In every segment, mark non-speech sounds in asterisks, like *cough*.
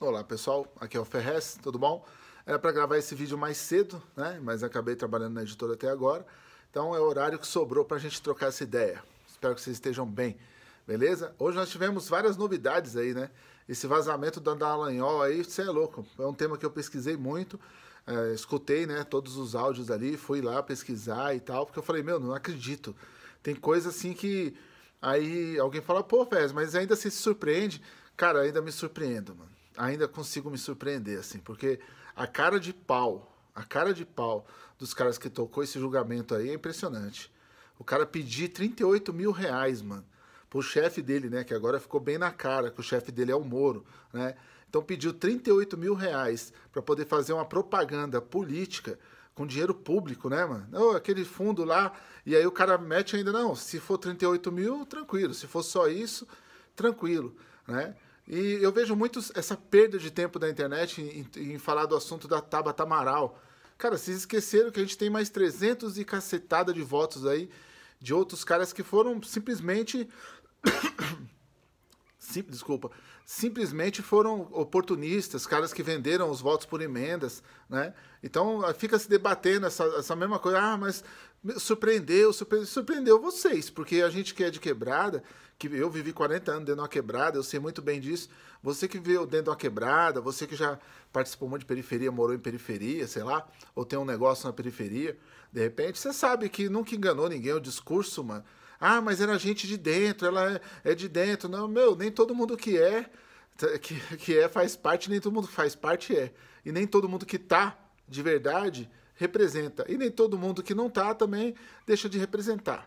Olá pessoal, aqui é o Ferrez, tudo bom? Era para gravar esse vídeo mais cedo, né? Mas acabei trabalhando na editora até agora. Então é o horário que sobrou para a gente trocar essa ideia. Espero que vocês estejam bem, beleza? Hoje nós tivemos várias novidades aí, né? Esse vazamento da Dallagnol aí, você é louco. É um tema que eu pesquisei muito, é, escutei, né? Todos os áudios ali, fui lá pesquisar e tal, porque eu falei, meu, não acredito. Tem coisa assim que. Aí alguém fala, pô, Ferrez, mas ainda assim se surpreende. Cara, ainda me surpreendo, mano ainda consigo me surpreender, assim, porque a cara de pau, a cara de pau dos caras que tocou esse julgamento aí é impressionante. O cara pediu 38 mil reais, mano, pro chefe dele, né? Que agora ficou bem na cara que o chefe dele é o Moro, né? Então pediu 38 mil reais para poder fazer uma propaganda política com dinheiro público, né, mano? Oh, aquele fundo lá. E aí o cara mete ainda, não, se for 38 mil, tranquilo. Se for só isso, tranquilo, né? E eu vejo muito essa perda de tempo da internet em, em falar do assunto da Tabata Amaral. Cara, vocês esqueceram que a gente tem mais 300 e cacetada de votos aí de outros caras que foram simplesmente sim, desculpa, simplesmente foram oportunistas, caras que venderam os votos por emendas, né? Então fica se debatendo essa, essa mesma coisa, ah, mas surpreendeu, surpreendeu, surpreendeu vocês, porque a gente que é de quebrada, que eu vivi 40 anos dentro de uma quebrada, eu sei muito bem disso. Você que viveu dentro de uma quebrada, você que já participou muito de periferia, morou em periferia, sei lá, ou tem um negócio na periferia, de repente, você sabe que nunca enganou ninguém o discurso, mano. Ah, mas era gente de dentro, ela é, é, de dentro. Não, meu, nem todo mundo que é, que, que é faz parte, nem todo mundo que faz parte é. E nem todo mundo que tá de verdade representa. E nem todo mundo que não tá também deixa de representar.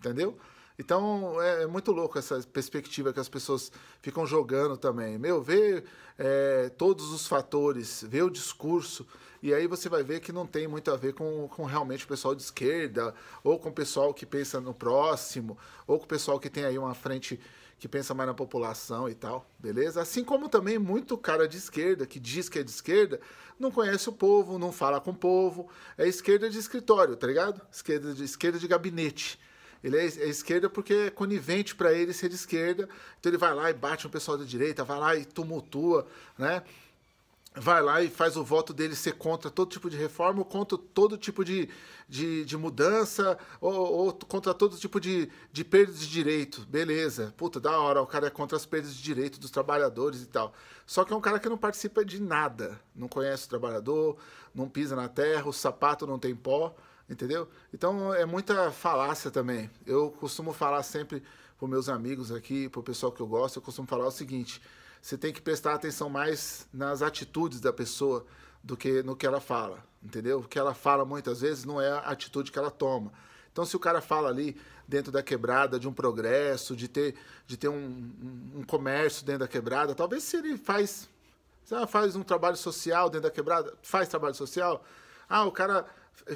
Entendeu? Então é, é muito louco essa perspectiva que as pessoas ficam jogando também. Meu, ver é, todos os fatores, ver o discurso. E aí você vai ver que não tem muito a ver com, com realmente o pessoal de esquerda, ou com o pessoal que pensa no próximo, ou com o pessoal que tem aí uma frente que pensa mais na população e tal, beleza? Assim como também muito cara de esquerda, que diz que é de esquerda, não conhece o povo, não fala com o povo, é esquerda de escritório, tá ligado? Esquerda de, esquerda de gabinete. Ele é, é esquerda porque é conivente para ele ser de esquerda, então ele vai lá e bate no pessoal da direita, vai lá e tumultua, né? vai lá e faz o voto dele ser contra todo tipo de reforma, ou contra todo tipo de, de, de mudança, ou, ou, contra todo tipo de, de perda de direito. Beleza, puta, da hora, o cara é contra as perdas de direito dos trabalhadores e tal. Só que é um cara que não participa de nada, não conhece o trabalhador, não pisa na terra, o sapato não tem pó, entendeu? Então é muita falácia também. Eu costumo falar sempre para meus amigos aqui, para o pessoal que eu gosto, eu costumo falar o seguinte: você tem que prestar atenção mais nas atitudes da pessoa do que no que ela fala, entendeu? O que ela fala muitas vezes não é a atitude que ela toma. Então, se o cara fala ali dentro da quebrada de um progresso, de ter, de ter um, um, um comércio dentro da quebrada, talvez se ele faz, se ela faz um trabalho social dentro da quebrada, faz trabalho social. Ah, o cara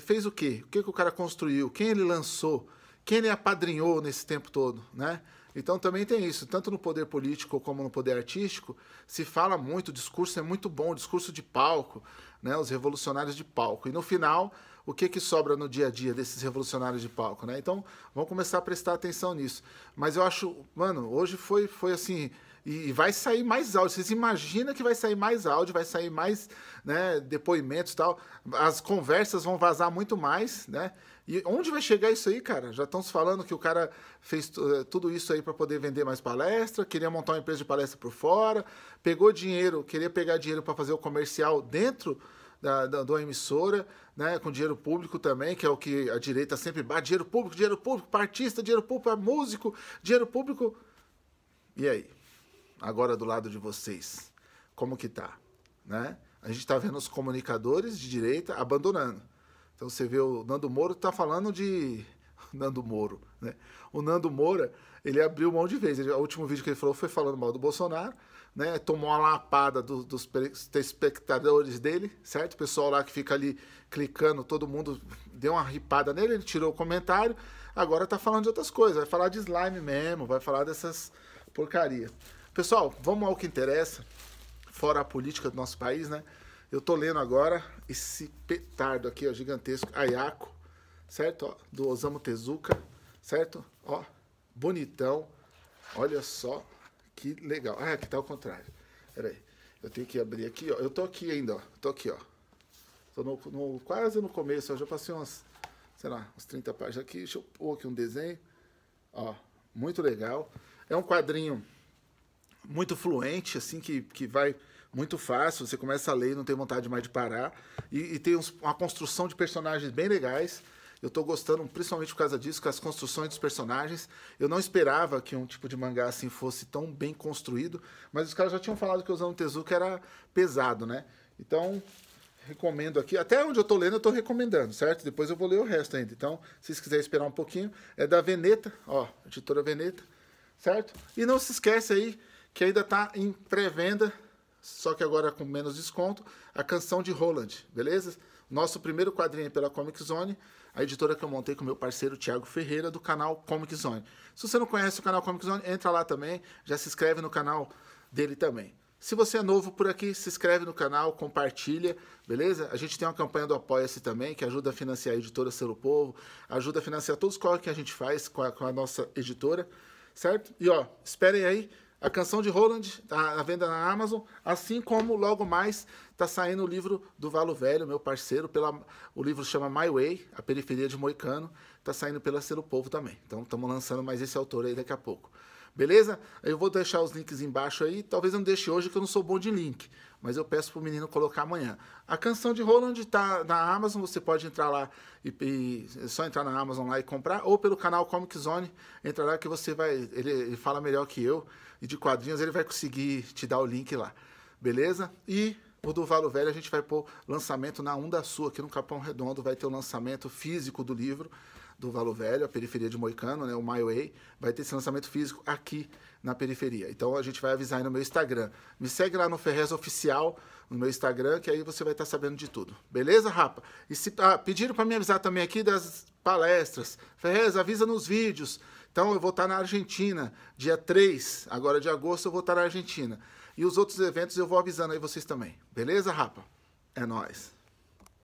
fez o quê? O que, que o cara construiu? Quem ele lançou? quem ele apadrinhou nesse tempo todo, né? Então também tem isso, tanto no poder político como no poder artístico, se fala muito, o discurso é muito bom, o discurso de palco, né, os revolucionários de palco. E no final, o que, que sobra no dia a dia desses revolucionários de palco, né? Então, vamos começar a prestar atenção nisso. Mas eu acho, mano, hoje foi foi assim, e vai sair mais áudio. Vocês imaginam que vai sair mais áudio, vai sair mais né, depoimentos e tal. As conversas vão vazar muito mais, né? E onde vai chegar isso aí, cara? Já estão falando que o cara fez eh, tudo isso aí para poder vender mais palestra, queria montar uma empresa de palestra por fora, pegou dinheiro, queria pegar dinheiro para fazer o comercial dentro da, da, da, emissora, né, com dinheiro público também, que é o que a direita sempre bate, dinheiro público, dinheiro público para artista, dinheiro público para músico, dinheiro público. E aí? agora do lado de vocês, como que tá, né? A gente está vendo os comunicadores de direita abandonando. Então você vê o Nando Moro tá falando de *laughs* Nando Moro, né? O Nando Moura, ele abriu mão de vez. Ele, o último vídeo que ele falou foi falando mal do Bolsonaro, né? Tomou uma lapada do, dos espectadores dele, certo? O pessoal lá que fica ali clicando, todo mundo deu uma ripada nele, ele tirou o comentário. Agora tá falando de outras coisas, vai falar de slime mesmo, vai falar dessas porcaria. Pessoal, vamos ao que interessa, fora a política do nosso país, né? Eu tô lendo agora esse petardo aqui, ó, gigantesco, Ayako, certo? Ó, do Osamu Tezuka, certo? Ó, bonitão. Olha só que legal. Ah, aqui tá ao contrário. peraí, aí. Eu tenho que abrir aqui, ó. Eu tô aqui ainda, ó. Tô aqui, ó. Tô no, no quase no começo, ó. Já passei umas, sei lá, uns 30 páginas aqui. Deixa eu pôr aqui um desenho. Ó, muito legal. É um quadrinho muito fluente, assim, que, que vai muito fácil. Você começa a ler e não tem vontade mais de parar. E, e tem uns, uma construção de personagens bem legais. Eu estou gostando, principalmente por causa disso, com as construções dos personagens. Eu não esperava que um tipo de mangá assim fosse tão bem construído, mas os caras já tinham falado que usando o Osamu Tezuka era pesado, né? Então, recomendo aqui. Até onde eu estou lendo, eu estou recomendando, certo? Depois eu vou ler o resto ainda. Então, se vocês quiserem esperar um pouquinho, é da Veneta, ó, editora Veneta, certo? E não se esquece aí que ainda está em pré-venda, só que agora com menos desconto, a canção de Roland, beleza? Nosso primeiro quadrinho é pela Comic Zone, a editora que eu montei com meu parceiro Thiago Ferreira, do canal Comic Zone. Se você não conhece o canal Comic Zone, entra lá também, já se inscreve no canal dele também. Se você é novo por aqui, se inscreve no canal, compartilha, beleza? A gente tem uma campanha do Apoia-se também, que ajuda a financiar a editora Selo Povo, ajuda a financiar todos os corres que a gente faz com a, com a nossa editora, certo? E ó, esperem aí, a canção de Roland está à venda na Amazon, assim como logo mais está saindo o livro do Valo Velho, meu parceiro, pela, o livro chama My Way, A Periferia de Moicano, está saindo pela Selo Povo também. Então estamos lançando mais esse autor aí daqui a pouco. Beleza? Eu vou deixar os links embaixo aí. Talvez eu não deixe hoje, que eu não sou bom de link. Mas eu peço pro menino colocar amanhã. A canção de Roland tá na Amazon. Você pode entrar lá e, e é só entrar na Amazon lá e comprar. Ou pelo canal Comic Zone. Entra lá que você vai. Ele, ele fala melhor que eu. E de quadrinhos ele vai conseguir te dar o link lá. Beleza? E o do Valo Velho a gente vai pôr lançamento na Onda Sul, aqui no Capão Redondo, vai ter o lançamento físico do livro do Valo Velho, a periferia de Moicano, né, o My Way, vai ter esse lançamento físico aqui na periferia. Então a gente vai avisar aí no meu Instagram. Me segue lá no Ferrez Oficial, no meu Instagram, que aí você vai estar sabendo de tudo. Beleza, rapa? E se, ah, pediram para me avisar também aqui das palestras. Ferrez, avisa nos vídeos. Então eu vou estar na Argentina, dia 3, agora de agosto eu vou estar na Argentina. E os outros eventos eu vou avisando aí vocês também. Beleza, rapa? É nós.